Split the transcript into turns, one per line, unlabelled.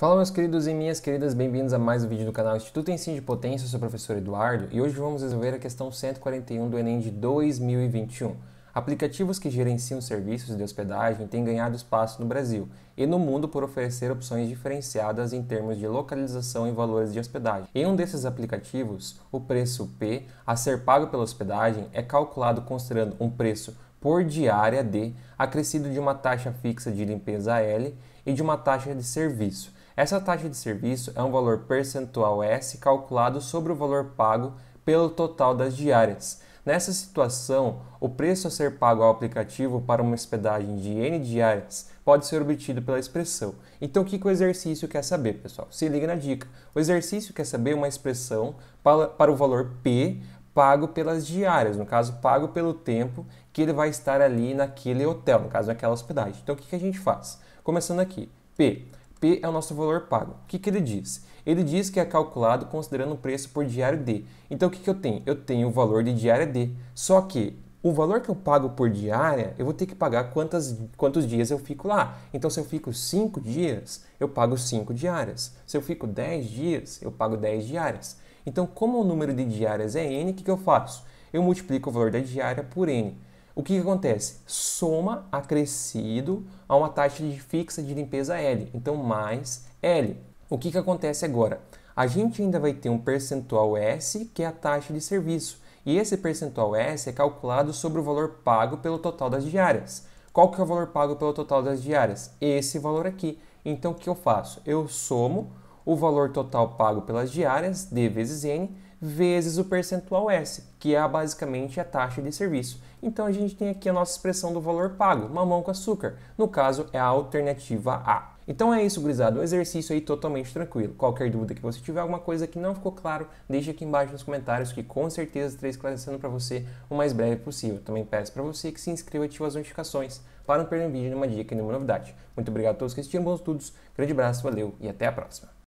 Fala meus queridos e minhas queridas, bem-vindos a mais um vídeo do canal Instituto Ensino de Potência, eu sou o professor Eduardo e hoje vamos resolver a questão 141 do Enem de 2021. Aplicativos que gerenciam serviços de hospedagem têm ganhado espaço no Brasil e no mundo por oferecer opções diferenciadas em termos de localização e valores de hospedagem. Em um desses aplicativos, o preço P a ser pago pela hospedagem é calculado considerando um preço por diária D acrescido de uma taxa fixa de limpeza L e de uma taxa de serviço essa taxa de serviço é um valor percentual S calculado sobre o valor pago pelo total das diárias. Nessa situação, o preço a ser pago ao aplicativo para uma hospedagem de N diárias pode ser obtido pela expressão. Então, o que, que o exercício quer saber, pessoal? Se liga na dica. O exercício quer saber uma expressão para, para o valor P pago pelas diárias, no caso, pago pelo tempo que ele vai estar ali naquele hotel, no caso, naquela hospedagem. Então, o que, que a gente faz? Começando aqui, P P é o nosso valor pago. O que, que ele diz? Ele diz que é calculado considerando o preço por diário D. Então, o que, que eu tenho? Eu tenho o valor de diária D. Só que o valor que eu pago por diária, eu vou ter que pagar quantas, quantos dias eu fico lá. Então, se eu fico 5 dias, eu pago 5 diárias. Se eu fico 10 dias, eu pago 10 diárias. Então, como o número de diárias é n, o que, que eu faço? Eu multiplico o valor da diária por n o que, que acontece? Soma acrescido a uma taxa de fixa de limpeza L, então mais L. O que, que acontece agora? A gente ainda vai ter um percentual S, que é a taxa de serviço, e esse percentual S é calculado sobre o valor pago pelo total das diárias. Qual que é o valor pago pelo total das diárias? Esse valor aqui. Então, o que eu faço? Eu somo o valor total pago pelas diárias, D vezes N, vezes o percentual S, que é basicamente a taxa de serviço. Então a gente tem aqui a nossa expressão do valor pago, mamão com açúcar. No caso, é a alternativa A. Então é isso, gurizada. O exercício aí totalmente tranquilo. Qualquer dúvida que você tiver, alguma coisa que não ficou claro, deixa aqui embaixo nos comentários que com certeza estarei esclarecendo para você o mais breve possível. Também peço para você que se inscreva e ative as notificações para não perder um vídeo, nenhuma dica e nenhuma novidade. Muito obrigado a todos que assistiram, bons estudos, grande abraço, valeu e até a próxima.